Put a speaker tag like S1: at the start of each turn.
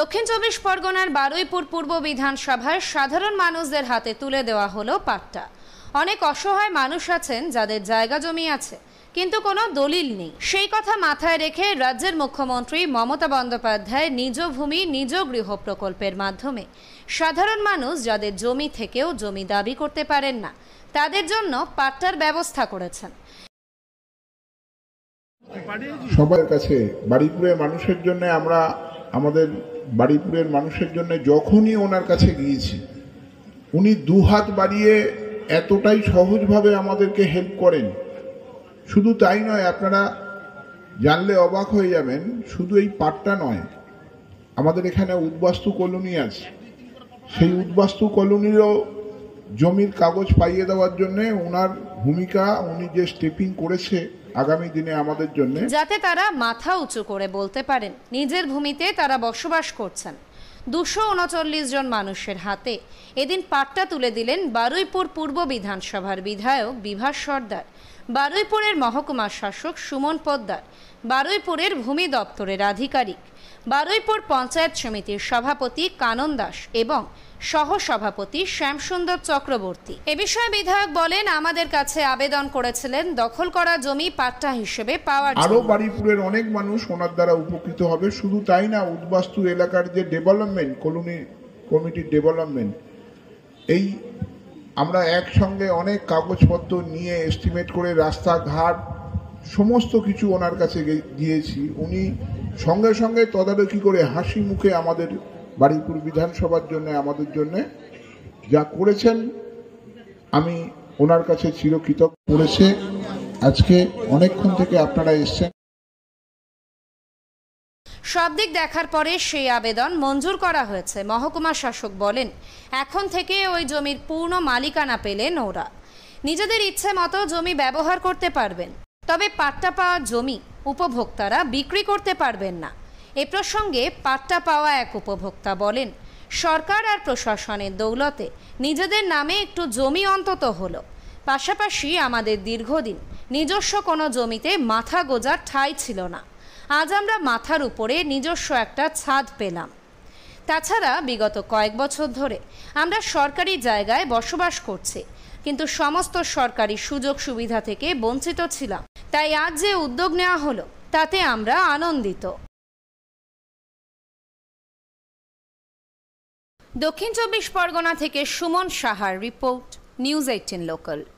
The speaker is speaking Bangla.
S1: দক্ষিণ চব্বিশ পরগনার বারুইপুর পূর্ব বিধানসভায় সাধারণ মানুষদের হাতে তুলে দেওয়া হলো পাট্টা অনেক অসহায় মানুষ আছেন যাদের জায়গা জমি আছে কিন্তু কোনো দলিল নেই সেই কথা মাথায় রেখে রাজ্যের মুখ্যমন্ত্রী মমতা বন্দ্যোপাধ্যায় নিজ ভূমি নিজ গৃহ প্রকল্পের মাধ্যমে সাধারণ মানুষ যাদের জমি থেকেও জমি দাবি করতে পারেন না তাদের জন্য পাট্টার ব্যবস্থা করেছেন
S2: সবার কাছে বাড়িপুরের মানুষের জন্য আমরা আমাদের বাড়িপুরের মানুষের জন্য যখনই ওনার কাছে গিয়েছি উনি দুহাত বাড়িয়ে এতটাই সহজভাবে আমাদেরকে হেল্প করেন শুধু তাই নয় আপনারা জানলে অবাক হয়ে যাবেন শুধু এই পাটটা নয় আমাদের এখানে উদ্বাস্তু কলোনি আছে সেই উদ্বাস্তু কলোনিরও জমির কাগজ পাইয়ে দেওয়ার জন্যে ওনার ভূমিকা উনি যে স্টেপিং করেছে আগামী দিনে আমাদের জন্য
S1: যাতে তারা মাথা উঁচু করে বলতে পারেন নিজের ভূমিতে তারা বসবাস করছেন দুশো উনচল্লিশ জন মানুষের হাতে এদিন পাট্টা তুলে দিলেন বারুইপুর পূর্ব বিধানসভার বিধায়ক বিভাস সর্দার বারুইপুরের মহকুমা শাসক সুমন পোদ্দার বারুইপুরের ভূমি দপ্তরের আধিকারিক বারুইপুর পঞ্চায়েত সমিতির সভাপতি কানন দাস এবং সহসভাপতি শ্যামসুন্দর চক্রবর্তী এ বিষয়ে বিধায়ক বলেন আমাদের কাছে আবেদন করেছিলেন দখল করা জমি পাট্টা হিসেবে পাওয়ার আরও
S2: বাড়িপুরের অনেক মানুষ ওনার দ্বারা উপকৃত হবে শুধু তাই না উদ্বাস্তু এলাকার যে ডেভেলপমেন্ট কলোনি কমিটির ডেভেলপমেন্ট এই আমরা একসঙ্গে অনেক কাগজপত্র নিয়ে এস্টিমেট করে রাস্তাঘাট সমস্ত কিছু ওনার কাছে গিয়েছি উনি সঙ্গে সঙ্গে তদারকি করে হাসি মুখে আমাদের বাড়িপুর বিধানসভার জন্য আমাদের জন্য যা করেছেন আমি ওনার কাছে চিরকৃতজ্ঞ করেছে আজকে অনেকক্ষণ থেকে আপনারা এসছেন
S1: সব দিক দেখার পরে সেই আবেদন মঞ্জুর করা হয়েছে মহকুমা শাসক বলেন এখন থেকে ওই জমির পূর্ণ মালিকানা পেলেন ওরা নিজেদের ইচ্ছে মতো জমি ব্যবহার করতে পারবেন তবে পাট্টা পাওয়া জমি উপভোক্তারা বিক্রি করতে পারবেন না এ প্রসঙ্গে পাট্টা পাওয়া এক উপভোক্তা বলেন সরকার আর প্রশাসনের দৌলতে নিজেদের নামে একটু জমি অন্তত হলো পাশাপাশি আমাদের দীর্ঘদিন নিজস্ব কোনো জমিতে মাথা গোজার ঠাঁই ছিল না আজ আমরা মাথার উপরে নিজস্ব একটা ছাদ পেলাম তাছাড়া বিগত কয়েক বছর ধরে আমরা সরকারি জায়গায় বসবাস করছি কিন্তু সমস্ত সরকারি সুযোগ সুবিধা থেকে বঞ্চিত ছিলাম তাই আজ যে উদ্যোগ নেওয়া হলো তাতে আমরা আনন্দিত দক্ষিণ চব্বিশ পরগনা থেকে সুমন সাহার রিপোর্ট নিউজ এইটিন লোকাল